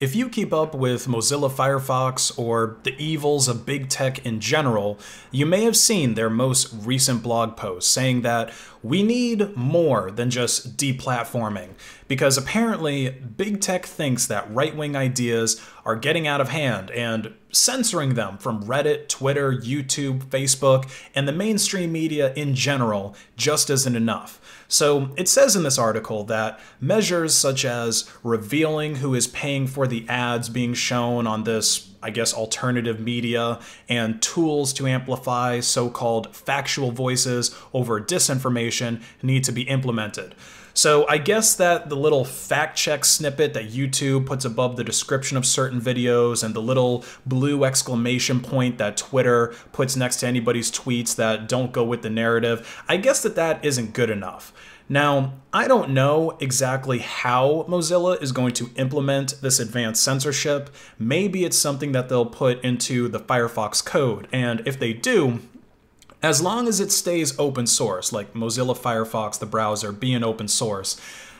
If you keep up with Mozilla Firefox or the evils of big tech in general, you may have seen their most recent blog post saying that we need more than just deplatforming because apparently big tech thinks that right wing ideas are getting out of hand and censoring them from Reddit, Twitter, YouTube, Facebook, and the mainstream media in general just isn't enough. So it says in this article that measures such as revealing who is paying for the ads being shown on this I guess, alternative media and tools to amplify so called factual voices over disinformation need to be implemented. So I guess that the little fact check snippet that YouTube puts above the description of certain videos and the little blue exclamation point that Twitter puts next to anybody's tweets that don't go with the narrative, I guess that that isn't good enough. Now, I don't know exactly how Mozilla is going to implement this advanced censorship. Maybe it's something that they'll put into the Firefox code, and if they do, as long as it stays open source, like Mozilla Firefox, the browser, being open source,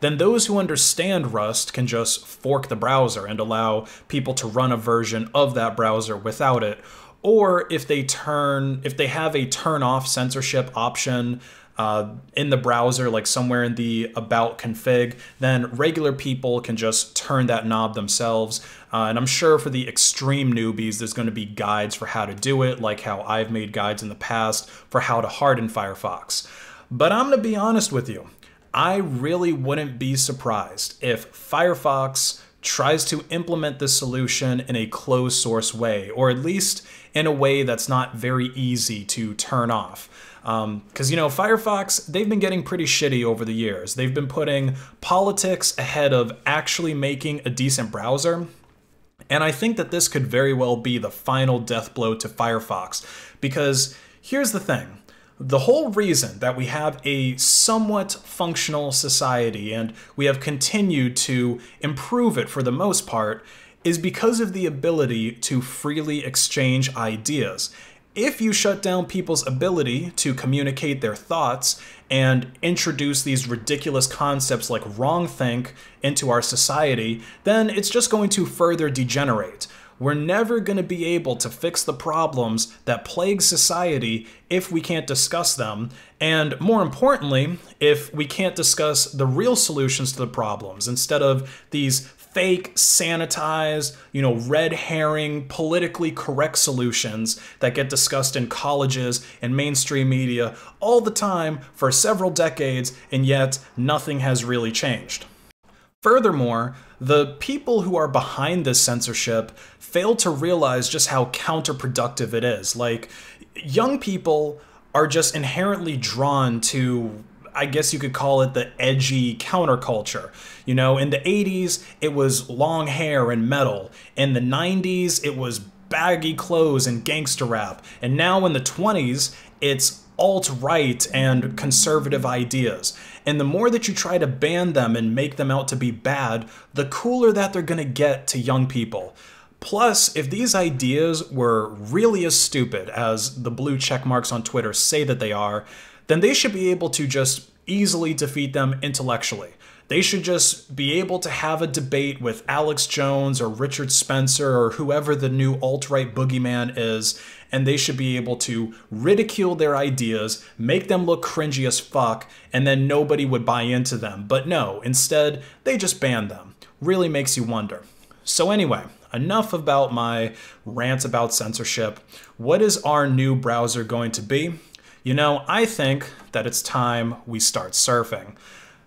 then those who understand Rust can just fork the browser and allow people to run a version of that browser without it. Or if they turn, if they have a turn off censorship option uh, in the browser, like somewhere in the about config, then regular people can just turn that knob themselves. Uh, and I'm sure for the extreme newbies, there's going to be guides for how to do it, like how I've made guides in the past for how to harden Firefox. But I'm going to be honest with you. I really wouldn't be surprised if Firefox tries to implement the solution in a closed source way, or at least in a way that's not very easy to turn off. Because, um, you know, Firefox, they've been getting pretty shitty over the years. They've been putting politics ahead of actually making a decent browser. And I think that this could very well be the final death blow to Firefox. Because here's the thing the whole reason that we have a somewhat functional society and we have continued to improve it for the most part is because of the ability to freely exchange ideas. If you shut down people's ability to communicate their thoughts and introduce these ridiculous concepts like wrongthink into our society, then it's just going to further degenerate. We're never going to be able to fix the problems that plague society if we can't discuss them, and more importantly, if we can't discuss the real solutions to the problems instead of these fake, sanitized, you know, red herring, politically correct solutions that get discussed in colleges and mainstream media all the time for several decades, and yet nothing has really changed. Furthermore, the people who are behind this censorship fail to realize just how counterproductive it is. Like, young people are just inherently drawn to I guess you could call it the edgy counterculture. You know, in the 80s, it was long hair and metal. In the 90s, it was baggy clothes and gangster rap. And now in the 20s, it's alt right and conservative ideas. And the more that you try to ban them and make them out to be bad, the cooler that they're going to get to young people. Plus, if these ideas were really as stupid as the blue check marks on Twitter say that they are, then they should be able to just easily defeat them intellectually. They should just be able to have a debate with Alex Jones or Richard Spencer or whoever the new alt right boogeyman is, and they should be able to ridicule their ideas, make them look cringy as fuck, and then nobody would buy into them. But no, instead, they just ban them. Really makes you wonder. So, anyway, enough about my rant about censorship. What is our new browser going to be? You know, I think that it's time we start surfing.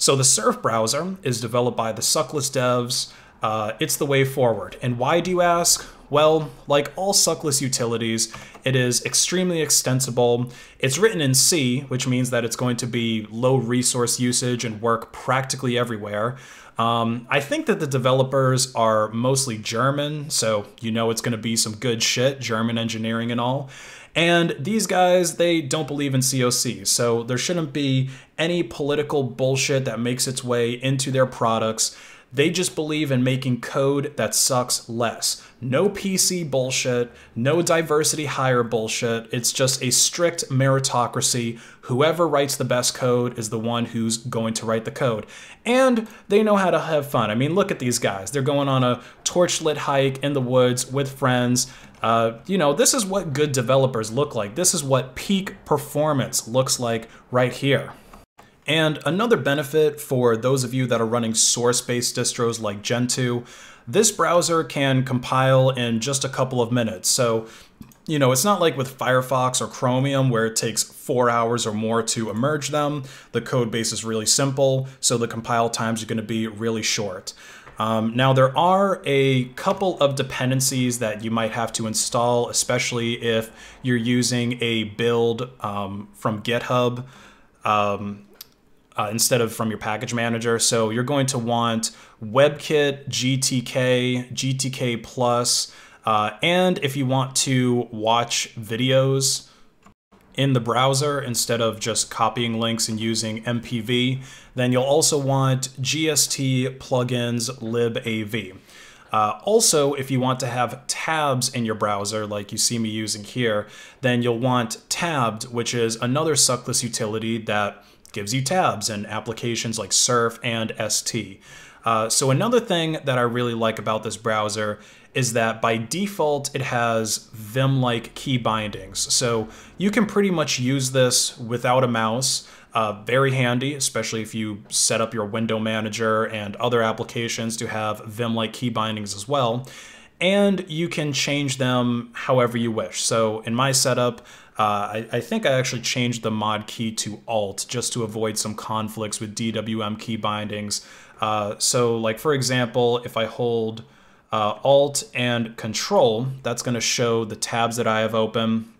So the Surf browser is developed by the Suckless devs. Uh, it's the way forward. And why do you ask? Well, like all suckless utilities, it is extremely extensible. It's written in C, which means that it's going to be low resource usage and work practically everywhere. Um, I think that the developers are mostly German, so you know it's going to be some good shit, German engineering and all. And these guys, they don't believe in COC, so there shouldn't be any political bullshit that makes its way into their products they just believe in making code that sucks less. No PC bullshit, no diversity hire bullshit. It's just a strict meritocracy. Whoever writes the best code is the one who's going to write the code. And they know how to have fun. I mean, look at these guys. They're going on a torchlit hike in the woods with friends. Uh, you know, this is what good developers look like. This is what peak performance looks like right here. And another benefit for those of you that are running source-based distros like Gentoo, this browser can compile in just a couple of minutes. So, you know, it's not like with Firefox or Chromium where it takes four hours or more to emerge them. The code base is really simple, so the compile times are gonna be really short. Um, now there are a couple of dependencies that you might have to install, especially if you're using a build um, from GitHub. Um, uh, instead of from your package manager. So you're going to want WebKit, GTK, GTK Plus, uh, and if you want to watch videos in the browser instead of just copying links and using MPV, then you'll also want GST plugins libav. Uh, also, if you want to have tabs in your browser, like you see me using here, then you'll want tabbed, which is another suckless utility that gives you tabs and applications like Surf and ST. Uh, so another thing that I really like about this browser is that by default it has Vim-like key bindings. So you can pretty much use this without a mouse. Uh, very handy, especially if you set up your window manager and other applications to have Vim-like key bindings as well. And you can change them however you wish. So in my setup, uh, I, I, think I actually changed the mod key to alt just to avoid some conflicts with DWM key bindings. Uh, so like for example, if I hold uh, alt and control, that's gonna show the tabs that I have open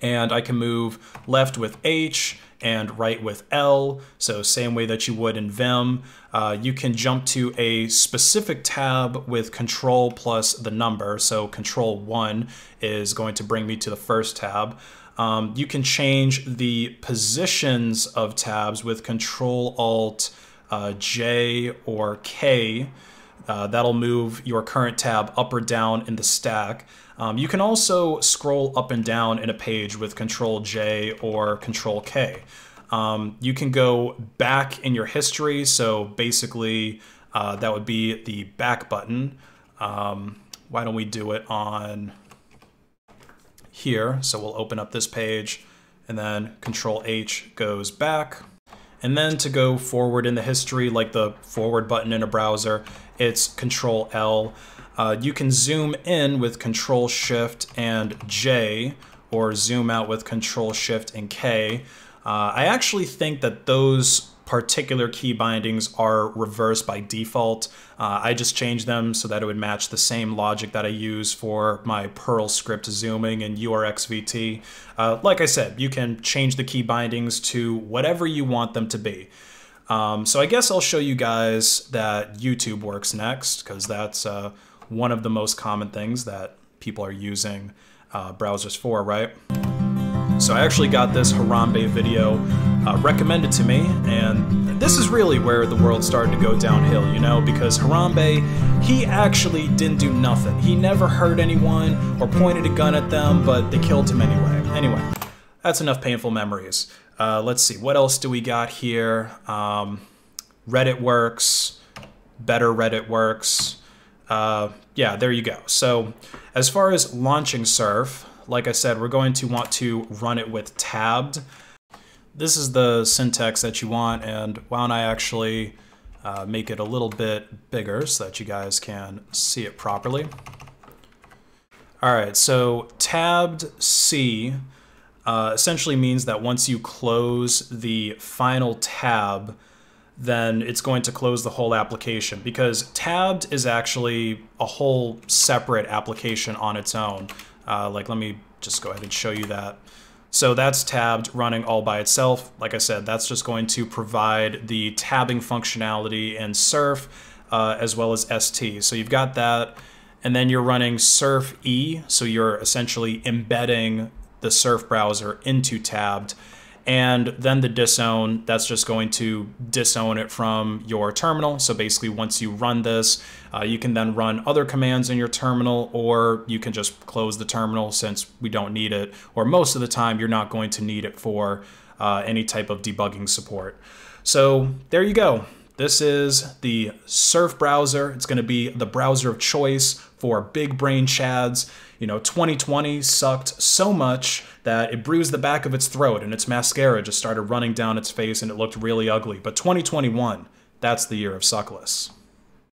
and I can move left with H and right with L, so same way that you would in Vim. Uh, you can jump to a specific tab with control plus the number, so control one is going to bring me to the first tab. Um, you can change the positions of tabs with control alt uh, J or K. Uh, that'll move your current tab up or down in the stack. Um, you can also scroll up and down in a page with Control J or Control K. Um, you can go back in your history, so basically uh, that would be the back button. Um, why don't we do it on here? So we'll open up this page and then Control H goes back. And then to go forward in the history, like the forward button in a browser, it's Control L. Uh, you can zoom in with Control Shift and J, or zoom out with Control Shift and K. Uh, I actually think that those particular key bindings are reversed by default. Uh, I just changed them so that it would match the same logic that I use for my Perl script zooming and URXVT. Uh, like I said, you can change the key bindings to whatever you want them to be. Um, so I guess I'll show you guys that YouTube works next because that's uh, one of the most common things that people are using uh, browsers for, right? So I actually got this Harambe video uh, recommended to me, and this is really where the world started to go downhill, you know, because Harambe, he actually didn't do nothing. He never hurt anyone or pointed a gun at them, but they killed him anyway. Anyway, that's enough painful memories. Uh, let's see, what else do we got here? Um, Reddit works, better Reddit works. Uh, yeah, there you go. So as far as launching surf, like I said, we're going to want to run it with tabbed. This is the syntax that you want, and why don't I actually uh, make it a little bit bigger so that you guys can see it properly. All right, so tabbed C uh, essentially means that once you close the final tab, then it's going to close the whole application because tabbed is actually a whole separate application on its own. Uh, like, let me just go ahead and show you that. So that's tabbed running all by itself. Like I said, that's just going to provide the tabbing functionality in Surf uh, as well as ST. So you've got that. And then you're running Surf E. So you're essentially embedding the Surf browser into tabbed and then the disown, that's just going to disown it from your terminal. So basically once you run this, uh, you can then run other commands in your terminal or you can just close the terminal since we don't need it, or most of the time you're not going to need it for uh, any type of debugging support. So there you go. This is the Surf browser. It's going to be the browser of choice for big brain chads. You know, 2020 sucked so much that it bruised the back of its throat and its mascara just started running down its face and it looked really ugly. But 2021, that's the year of suckless.